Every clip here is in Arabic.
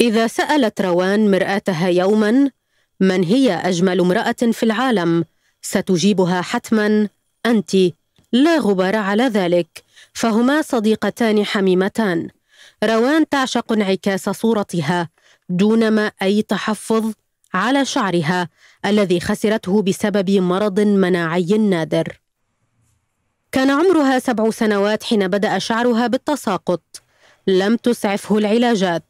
إذا سألت روان مرآتها يوما من هي أجمل امرأة في العالم ستجيبها حتما أنت لا غبار على ذلك فهما صديقتان حميمتان روان تعشق انعكاس صورتها دونما أي تحفظ على شعرها الذي خسرته بسبب مرض مناعي نادر كان عمرها سبع سنوات حين بدأ شعرها بالتساقط لم تسعفه العلاجات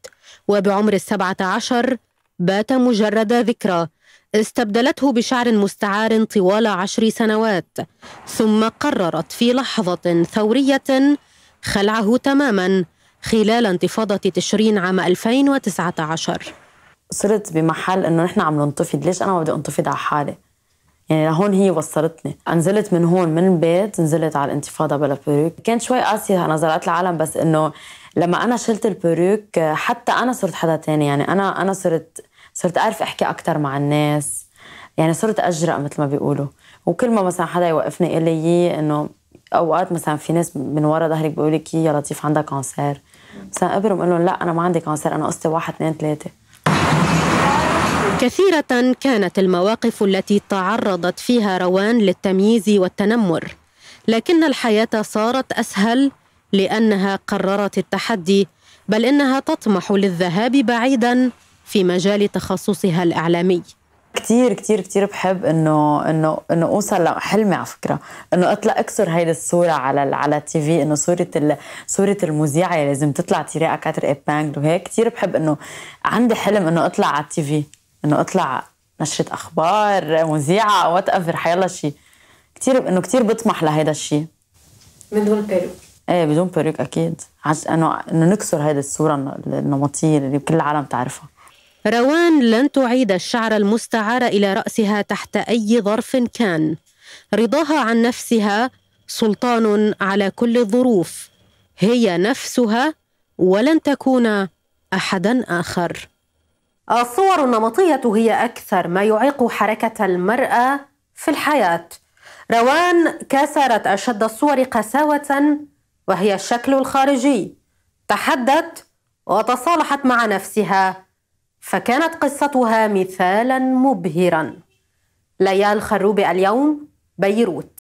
وبعمر السبعة عشر بات مجرد ذكرى استبدلته بشعر مستعار طوال عشر سنوات ثم قررت في لحظة ثورية خلعه تماما خلال انتفاضة تشرين عام 2019 صرت بمحل انه نحن عم ننتفض ليش انا بدي انتفض على حالي يعني لهون هي وصلتني نزلت من هون من البيت نزلت على الانتفاضه بلا بيروك كانت شوي قاسيه نظرات العالم بس انه لما انا شلت البيروك حتى انا صرت حدا تاني يعني انا انا صرت صرت اعرف احكي اكثر مع الناس يعني صرت اجرأ مثل ما بيقولوا وكل ما مثلا حدا يوقفني يقول لي انه اوقات مثلا في ناس من ورا ظهرك بيقول لك يا لطيف عندك كانسير مثلا ابرم اقول لهم لا انا ما عندي كانسير انا قصتي واحد اثنين ثلاثه كثيرة كانت المواقف التي تعرضت فيها روان للتمييز والتنمر، لكن الحياة صارت أسهل لأنها قررت التحدي، بل إنها تطمح للذهاب بعيدا في مجال تخصصها الإعلامي. كتير كتير كتير بحب انه انه انه اوصل لحلمي على فكره انه اطلع اكسر هيدي الصوره على على التي في انه صوره صوره المذيعه لازم تطلع تيري كاتر ايبانج وهيك كتير بحب انه عندي حلم انه اطلع على التي في انه اطلع نشره اخبار مذيعه وات ايفر حيلا شيء كثير انه كثير بطمح لهيدا الشيء من دون بيروك ايه بدون بيروك اكيد عش انه انه نكسر هيدي الصوره النمطيه اللي كل العالم تعرفها روان لن تعيد الشعر المستعار الى راسها تحت اي ظرف كان رضاها عن نفسها سلطان على كل الظروف هي نفسها ولن تكون احدا اخر الصور النمطية هي أكثر ما يعيق حركة المرأة في الحياة روان كسرت أشد الصور قساوة وهي الشكل الخارجي تحدت وتصالحت مع نفسها فكانت قصتها مثالا مبهرا ليال خروبي اليوم بيروت